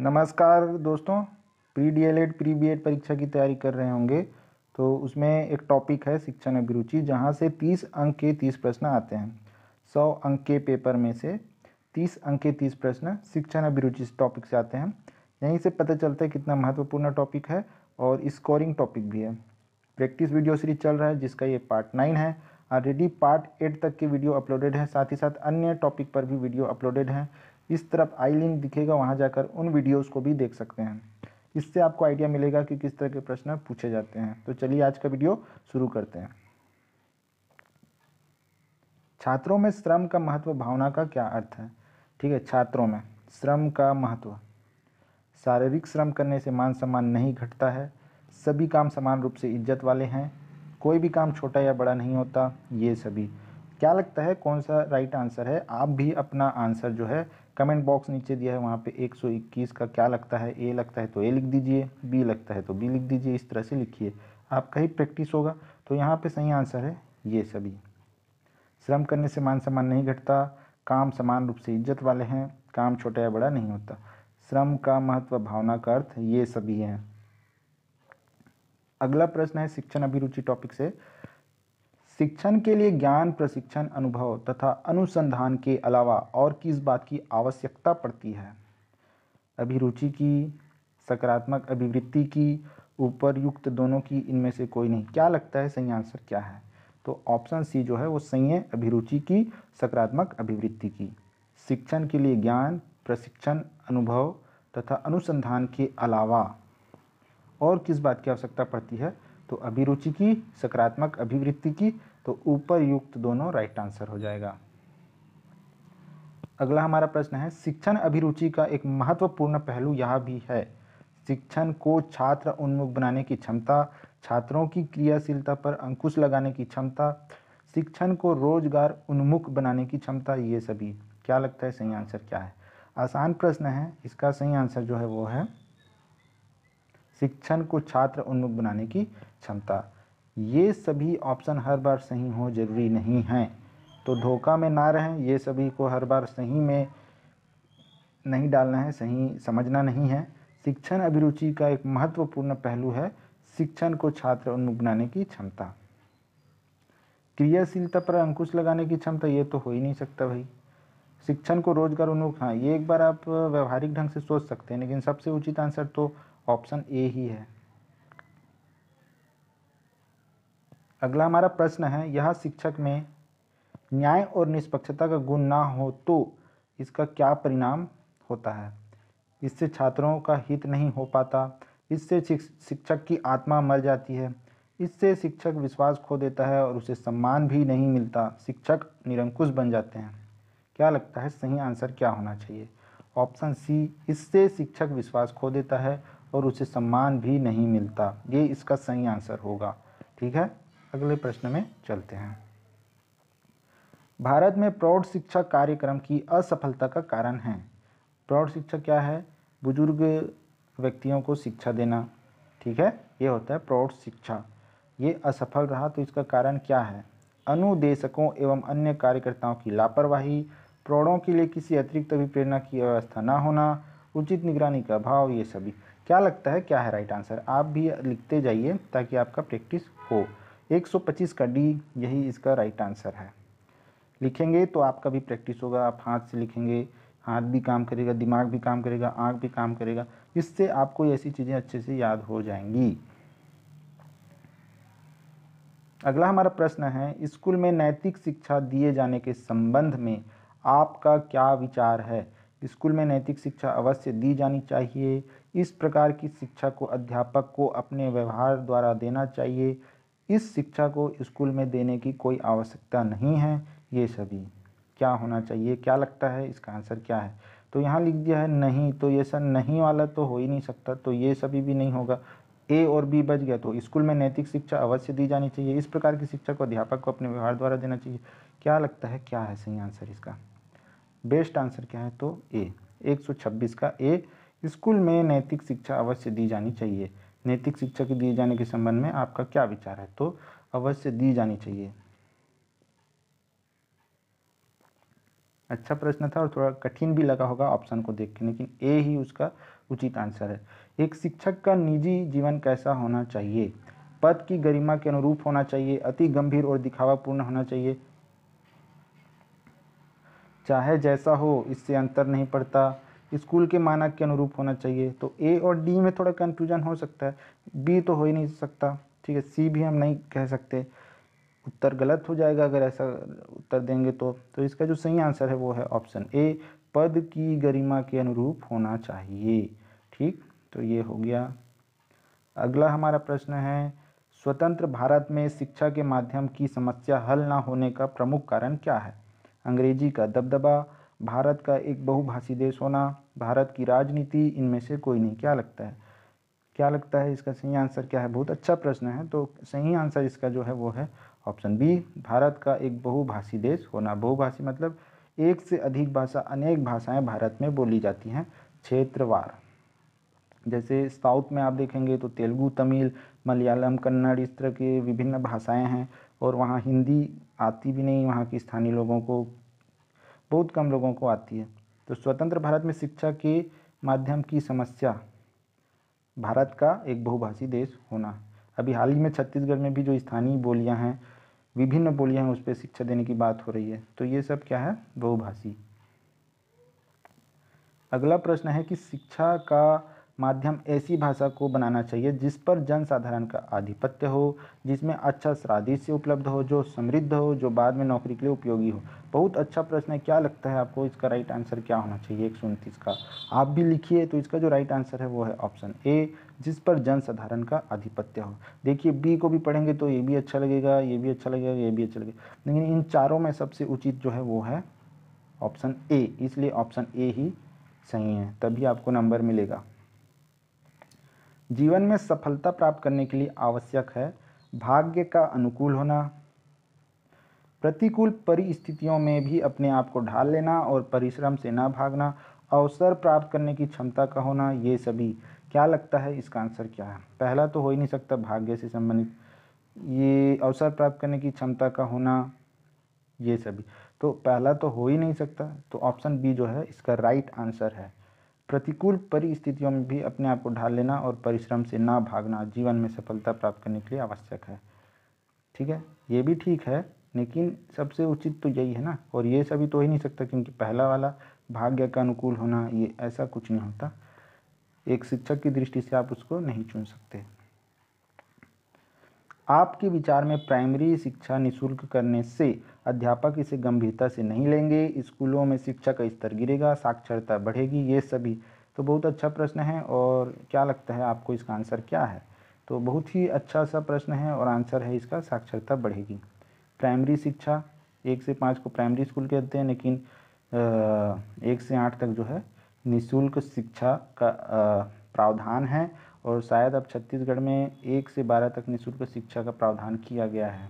नमस्कार दोस्तों pre D L Ed pre B Ed परीक्षा की तैयारी कर रहे होंगे तो उसमें एक टॉपिक है शिक्षण अभिरुचि जहाँ से तीस अंक के तीस प्रश्न आते हैं सौ अंक के पेपर में से तीस अंक के तीस प्रश्न शिक्षण अभिरुचि टॉपिक से आते हैं यहीं से पता चलता है कितना महत्वपूर्ण टॉपिक है और स्कोरिंग टॉपिक भी है प्रैक्टिस वीडियो सीरीज चल रहा है जिसका ये पार्ट नाइन है ऑलरेडी पार्ट एट तक के वीडियो अपलोडेड हैं साथ ही साथ अन्य टॉपिक पर भी वीडियो अपलोडेड हैं इस तरफ आई लिंक दिखेगा वहाँ जाकर उन वीडियोज़ को भी देख सकते हैं इससे आपको आइडिया मिलेगा कि किस तरह के प्रश्न पूछे जाते हैं तो चलिए आज का वीडियो शुरू करते हैं छात्रों में श्रम का महत्व भावना का क्या अर्थ है ठीक है छात्रों में श्रम का महत्व शारीरिक श्रम करने से मान सम्मान नहीं घटता है सभी काम समान रूप से इज्जत वाले हैं कोई भी काम छोटा या बड़ा नहीं होता ये सभी क्या लगता है कौन सा राइट आंसर है आप भी अपना आंसर जो है कमेंट बॉक्स नीचे दिया है वहाँ पे 121 का क्या लगता है ए लगता है तो ए लिख दीजिए बी लगता है तो बी लिख दीजिए इस तरह से लिखिए आपका ही प्रैक्टिस होगा तो यहाँ पे सही आंसर है ये सभी श्रम करने से मान सम्मान नहीं घटता काम समान रूप से इज्जत वाले हैं काम छोटा या बड़ा नहीं होता श्रम का महत्व भावना का अर्थ ये सभी हैं अगला प्रश्न है शिक्षण अभिरुचि टॉपिक से शिक्षण के लिए ज्ञान प्रशिक्षण अनुभव तथा अनुसंधान के अलावा और किस बात की आवश्यकता पड़ती है अभिरुचि की सकारात्मक अभिवृत्ति की युक्त दोनों की इनमें से कोई नहीं क्या लगता है सही आंसर क्या है तो ऑप्शन सी जो है वो सही है अभिरुचि की सकारात्मक अभिवृत्ति की शिक्षण के लिए ज्ञान प्रशिक्षण अनुभव तथा अनुसंधान के अलावा और किस बात की आवश्यकता पड़ती है तो अभिरुचि की सकारात्मक अभिवृत्ति की तो ऊपर युक्त दोनों राइट आंसर हो जाएगा अगला हमारा प्रश्न है शिक्षण अभिरुचि का एक महत्वपूर्ण पहलू यह भी है शिक्षण को छात्र उन्मुख बनाने की क्षमता छात्रों की क्रियाशीलता पर अंकुश लगाने की क्षमता शिक्षण को रोजगार उन्मुख बनाने की क्षमता ये सभी क्या लगता है सही आंसर क्या है आसान प्रश्न है इसका सही आंसर जो है वो है शिक्षण को छात्र उन्मुख बनाने की क्षमता ये सभी ऑप्शन हर बार सही हो ज़रूरी नहीं हैं तो धोखा में ना रहें ये सभी को हर बार सही में नहीं डालना है सही समझना नहीं है शिक्षण अभिरुचि का एक महत्वपूर्ण पहलू है शिक्षण को छात्र उन्मुख बनाने की क्षमता क्रियाशीलता पर अंकुश लगाने की क्षमता ये तो हो ही नहीं सकता भाई शिक्षण को रोजगार उन्मुख हाँ ये एक बार आप व्यवहारिक ढंग से सोच सकते हैं लेकिन सबसे उचित आंसर तो ऑप्शन ए ही है अगला हमारा प्रश्न है यह शिक्षक में न्याय और निष्पक्षता का गुण ना हो तो इसका क्या परिणाम होता है इससे छात्रों का हित नहीं हो पाता इससे शिक्षक की आत्मा मर जाती है इससे शिक्षक विश्वास खो देता है और उसे सम्मान भी नहीं मिलता शिक्षक निरंकुश बन जाते हैं क्या लगता है सही आंसर क्या होना चाहिए ऑप्शन सी इससे शिक्षक विश्वास खो देता है और उसे सम्मान भी नहीं मिलता ये इसका सही आंसर होगा ठीक है अगले प्रश्न में चलते हैं भारत में प्रौढ़ शिक्षा कार्यक्रम की असफलता का कारण है प्रौढ़ शिक्षा क्या है बुजुर्ग व्यक्तियों को शिक्षा देना ठीक है ये होता है प्रौढ़ शिक्षा ये असफल रहा तो इसका कारण क्या है अनुदेशकों एवं अन्य कार्यकर्ताओं की लापरवाही प्रौढ़ों के लिए किसी अतिरिक्त अभिप्रेरणा की व्यवस्था ना होना उचित निगरानी का अभाव ये सभी क्या लगता है क्या है राइट आंसर आप भी लिखते जाइए ताकि आपका प्रैक्टिस हो 125 का डी यही इसका राइट आंसर है लिखेंगे तो आपका भी प्रैक्टिस होगा आप हाथ से लिखेंगे हाथ भी काम करेगा दिमाग भी काम करेगा आँख भी काम करेगा इससे आपको ऐसी चीज़ें अच्छे से याद हो जाएंगी अगला हमारा प्रश्न है स्कूल में नैतिक शिक्षा दिए जाने के संबंध में आपका क्या विचार है स्कूल में नैतिक शिक्षा अवश्य दी जानी चाहिए इस प्रकार की शिक्षा को अध्यापक को अपने व्यवहार द्वारा देना चाहिए इस शिक्षा को स्कूल में देने की कोई आवश्यकता नहीं है ये सभी क्या होना चाहिए क्या लगता है इसका आंसर क्या है तो यहाँ लिख दिया है नहीं तो ये सर नहीं वाला तो हो ही नहीं सकता तो ये सभी भी नहीं होगा ए और बी बच गया तो स्कूल में नैतिक शिक्षा अवश्य दी जानी चाहिए इस प्रकार की शिक्षा को अध्यापक को अपने व्यवहार द्वारा देना चाहिए क्या लगता है क्या है सही आंसर इसका बेस्ट आंसर क्या है तो ए एक का ए स्कूल में नैतिक शिक्षा अवश्य दी जानी चाहिए नैतिक शिक्षा के दिए जाने के संबंध में आपका क्या विचार है तो अवश्य दी जानी चाहिए अच्छा प्रश्न था और थोड़ा कठिन भी लगा होगा ऑप्शन को देख के लेकिन ए ही उसका उचित आंसर है एक शिक्षक का निजी जीवन कैसा होना चाहिए पद की गरिमा के अनुरूप होना चाहिए अति गंभीर और दिखावापूर्ण होना चाहिए चाहे जैसा हो इससे अंतर नहीं पड़ता स्कूल के मानक के अनुरूप होना चाहिए तो ए और डी में थोड़ा कन्फ्यूजन हो सकता है बी तो हो ही नहीं सकता ठीक है सी भी हम नहीं कह सकते उत्तर गलत हो जाएगा अगर ऐसा उत्तर देंगे तो तो इसका जो सही आंसर है वो है ऑप्शन ए पद की गरिमा के अनुरूप होना चाहिए ठीक तो ये हो गया अगला हमारा प्रश्न है स्वतंत्र भारत में शिक्षा के माध्यम की समस्या हल ना होने का प्रमुख कारण क्या है अंग्रेजी का दबदबा भारत का एक बहुभाषी देश होना भारत की राजनीति इनमें से कोई नहीं क्या लगता है क्या लगता है इसका सही आंसर क्या है बहुत अच्छा प्रश्न है तो सही आंसर इसका जो है वो है ऑप्शन बी भारत का एक बहुभाषी देश होना बहुभाषी मतलब एक से अधिक भाषा अनेक भाषाएं भारत में बोली जाती हैं क्षेत्रवार जैसे साउथ में आप देखेंगे तो तेलुगु तमिल मलयालम कन्नड़ इस तरह के विभिन्न भाषाएं हैं और वहाँ हिंदी आती भी नहीं वहाँ के स्थानीय लोगों को बहुत कम लोगों को आती है तो स्वतंत्र भारत में शिक्षा के माध्यम की समस्या भारत का एक बहुभाषी देश होना अभी हाल ही में छत्तीसगढ़ में भी जो स्थानीय बोलियां हैं विभिन्न बोलियां हैं उस पर शिक्षा देने की बात हो रही है तो ये सब क्या है बहुभाषी अगला प्रश्न है कि शिक्षा का माध्यम ऐसी भाषा को बनाना चाहिए जिस पर जनसाधारण का आधिपत्य हो जिसमें अच्छा से उपलब्ध हो जो समृद्ध हो जो बाद में नौकरी के लिए उपयोगी हो बहुत अच्छा प्रश्न है क्या लगता है आपको इसका राइट आंसर क्या होना चाहिए एक सौ उनतीस का आप भी लिखिए तो इसका जो राइट आंसर है वो है ऑप्शन ए जिस पर जनसाधारण का आधिपत्य हो देखिए बी को भी पढ़ेंगे तो ये भी अच्छा लगेगा ये भी अच्छा लगेगा ये भी अच्छा लगेगा लेकिन इन चारों में सबसे उचित जो है वो है ऑप्शन ए इसलिए ऑप्शन ए ही सही है तभी आपको नंबर मिलेगा जीवन में सफलता प्राप्त करने के लिए आवश्यक है भाग्य का अनुकूल होना प्रतिकूल परिस्थितियों में भी अपने आप को ढाल लेना और परिश्रम से ना भागना अवसर प्राप्त करने की क्षमता का होना ये सभी क्या लगता है इसका आंसर क्या है पहला तो हो ही नहीं सकता भाग्य से संबंधित ये अवसर प्राप्त करने की क्षमता का होना ये सभी तो पहला तो हो ही नहीं सकता तो ऑप्शन बी जो है इसका राइट आंसर है प्रतिकूल परिस्थितियों में भी अपने आप को ढाल लेना और परिश्रम से ना भागना जीवन में सफलता प्राप्त करने के लिए आवश्यक है ठीक है ये भी ठीक है लेकिन सबसे उचित तो यही है ना और ये सभी तो ही नहीं सकता क्योंकि पहला वाला भाग्य का अनुकूल होना ये ऐसा कुछ नहीं होता एक शिक्षक की दृष्टि से आप उसको नहीं चुन सकते आपके विचार में प्राइमरी शिक्षा निशुल्क करने से अध्यापक इसे गंभीरता से नहीं लेंगे स्कूलों में शिक्षा का स्तर गिरेगा साक्षरता बढ़ेगी ये सभी तो बहुत अच्छा प्रश्न है और क्या लगता है आपको इसका आंसर क्या है तो बहुत ही अच्छा सा प्रश्न है और आंसर है इसका साक्षरता बढ़ेगी प्राइमरी शिक्षा एक से पाँच को प्राइमरी स्कूल कहते हैं लेकिन एक से आठ तक जो है निःशुल्क शिक्षा का प्रावधान है और शायद अब छत्तीसगढ़ में एक से बारह तक निःशुल्क शिक्षा का प्रावधान किया गया है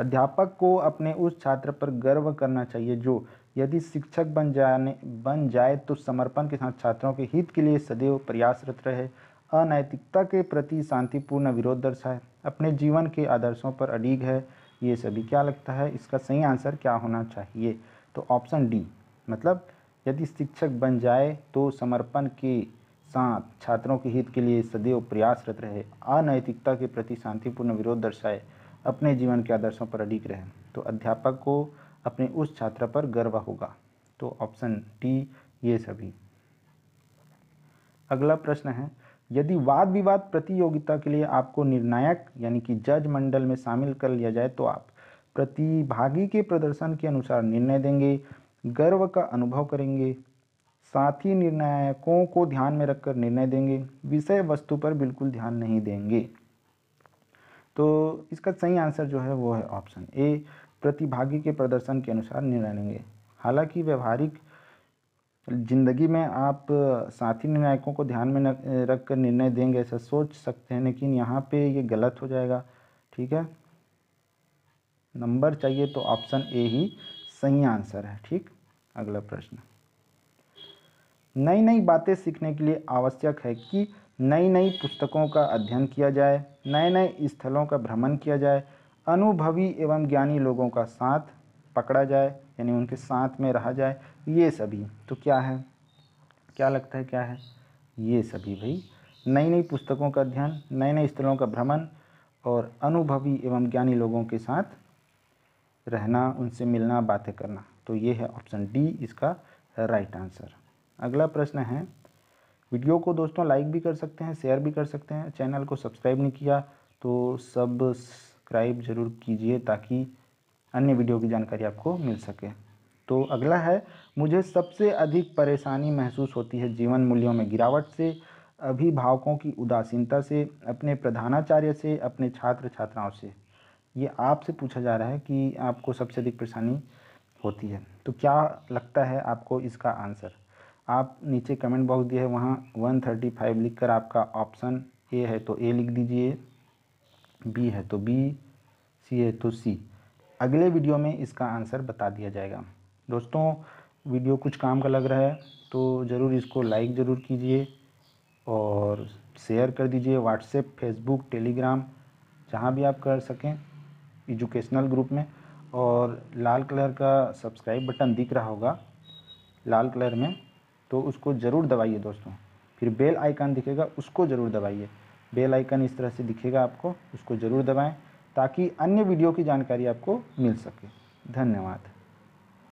अध्यापक को अपने उस छात्र पर गर्व करना चाहिए जो यदि शिक्षक बन जाने बन जाए तो समर्पण के साथ छात्रों के हित के लिए सदैव प्रयासरत रहे अनैतिकता के प्रति शांतिपूर्ण विरोध दर्शाए अपने जीवन के आदर्शों पर अडीग है ये सभी क्या लगता है इसका सही आंसर क्या होना चाहिए तो ऑप्शन डी मतलब यदि शिक्षक बन जाए तो समर्पण के साथ छात्रों के हित के लिए सदैव प्रयासरत रहे अनैतिकता के प्रति शांतिपूर्ण विरोध दर्शाए अपने जीवन के आदर्शों पर अडिग रहे तो अध्यापक को अपने उस छात्र पर गर्व होगा तो ऑप्शन टी ये सभी अगला प्रश्न है यदि वाद विवाद प्रतियोगिता के लिए आपको निर्णायक यानी कि जज मंडल में शामिल कर लिया जाए तो आप प्रतिभागी के प्रदर्शन के अनुसार निर्णय देंगे गर्व का अनुभव करेंगे साथ ही निर्णायकों को ध्यान में रखकर निर्णय देंगे विषय वस्तु पर बिल्कुल ध्यान नहीं देंगे तो इसका सही आंसर जो है वो है ऑप्शन ए प्रतिभागी के प्रदर्शन के अनुसार निर्णय लेंगे हालांकि व्यवहारिक जिंदगी में आप साथी निर्णायकों को ध्यान में रख कर निर्णय देंगे ऐसा सोच सकते हैं लेकिन यहाँ पे ये गलत हो जाएगा ठीक है नंबर चाहिए तो ऑप्शन ए ही सही आंसर है ठीक अगला प्रश्न नई नई बातें सीखने के लिए आवश्यक है कि नई नई पुस्तकों का अध्ययन किया जाए नए नए स्थलों का भ्रमण किया जाए अनुभवी एवं ज्ञानी लोगों का साथ पकड़ा जाए यानी उनके साथ में रहा जाए ये सभी तो क्या है क्या लगता है क्या है ये सभी भाई नई नई पुस्तकों का अध्ययन नए नए स्थलों का भ्रमण और अनुभवी एवं ज्ञानी लोगों के साथ रहना उनसे मिलना बातें करना तो ये है ऑप्शन डी इसका राइट आंसर अगला प्रश्न है वीडियो को दोस्तों लाइक भी कर सकते हैं शेयर भी कर सकते हैं चैनल को सब्सक्राइब नहीं किया तो सब्सक्राइब जरूर कीजिए ताकि अन्य वीडियो की जानकारी आपको मिल सके तो अगला है मुझे सबसे अधिक परेशानी महसूस होती है जीवन मूल्यों में गिरावट से अभिभावकों की उदासीनता से अपने प्रधानाचार्य से अपने छात्र छात्राओं से ये आपसे पूछा जा रहा है कि आपको सबसे अधिक परेशानी होती है तो क्या लगता है आपको इसका आंसर आप नीचे कमेंट बॉक्स दिया है वहाँ वन थर्टी फाइव लिख कर आपका ऑप्शन ए है तो ए लिख दीजिए बी है तो बी सी है तो सी अगले वीडियो में इसका आंसर बता दिया जाएगा दोस्तों वीडियो कुछ काम का लग रहा है तो ज़रूर इसको लाइक ज़रूर कीजिए और शेयर कर दीजिए व्हाट्सएप फेसबुक टेलीग्राम जहाँ भी आप कर सकें एजुकेशनल ग्रुप में और लाल कलर का सब्सक्राइब बटन दिख रहा होगा लाल कलर में तो उसको ज़रूर दबाइए दोस्तों फिर बेल आइकन दिखेगा उसको ज़रूर दबाइए बेल आइकन इस तरह से दिखेगा आपको उसको ज़रूर दबाएँ ताकि अन्य वीडियो की जानकारी आपको मिल सके धन्यवाद